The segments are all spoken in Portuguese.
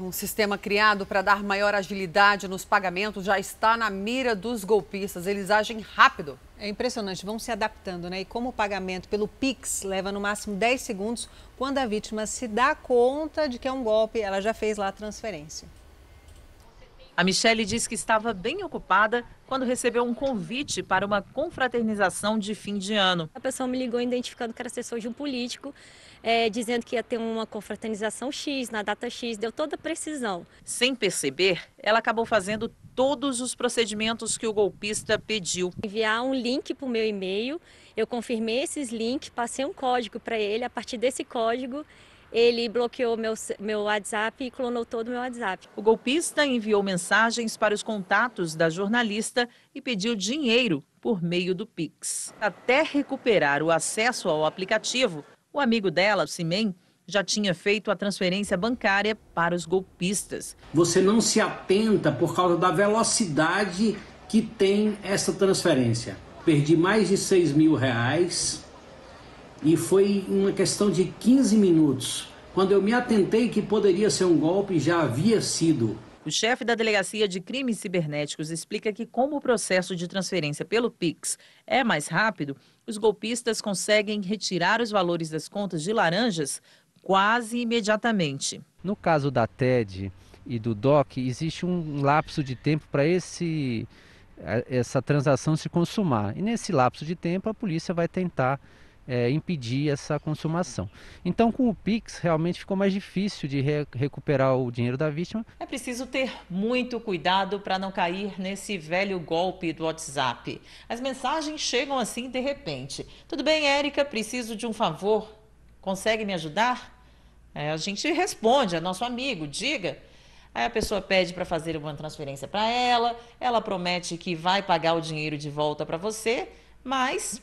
Um sistema criado para dar maior agilidade nos pagamentos já está na mira dos golpistas. Eles agem rápido. É impressionante, vão se adaptando, né? E como o pagamento pelo Pix leva no máximo 10 segundos, quando a vítima se dá conta de que é um golpe, ela já fez lá a transferência. A Michelle diz que estava bem ocupada quando recebeu um convite para uma confraternização de fim de ano. A pessoa me ligou identificando que era assessor de um político, é, dizendo que ia ter uma confraternização X, na data X, deu toda a precisão. Sem perceber, ela acabou fazendo todos os procedimentos que o golpista pediu. Enviar um link para o meu e-mail, eu confirmei esses links, passei um código para ele, a partir desse código ele bloqueou meu, meu WhatsApp e clonou todo o meu WhatsApp. O golpista enviou mensagens para os contatos da jornalista e pediu dinheiro por meio do Pix. Até recuperar o acesso ao aplicativo, o amigo dela, Simen, já tinha feito a transferência bancária para os golpistas. Você não se atenta por causa da velocidade que tem essa transferência. Perdi mais de 6 mil reais e foi uma questão de 15 minutos. Quando eu me atentei que poderia ser um golpe, já havia sido. O chefe da Delegacia de Crimes Cibernéticos explica que, como o processo de transferência pelo Pix é mais rápido, os golpistas conseguem retirar os valores das contas de laranjas quase imediatamente. No caso da TED e do DOC, existe um lapso de tempo para esse eh, essa transação se consumar. E nesse lapso de tempo, a polícia vai tentar é, impedir essa consumação. Então, com o Pix, realmente ficou mais difícil de re recuperar o dinheiro da vítima. É preciso ter muito cuidado para não cair nesse velho golpe do WhatsApp. As mensagens chegam assim de repente. Tudo bem, Érica, preciso de um favor. Consegue me ajudar? É, a gente responde, é nosso amigo, diga. Aí a pessoa pede para fazer uma transferência para ela, ela promete que vai pagar o dinheiro de volta para você, mas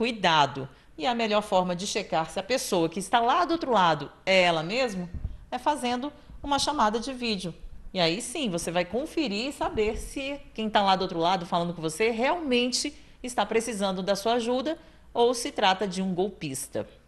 cuidado. E a melhor forma de checar se a pessoa que está lá do outro lado é ela mesmo é fazendo uma chamada de vídeo. E aí sim, você vai conferir e saber se quem está lá do outro lado falando com você realmente está precisando da sua ajuda ou se trata de um golpista.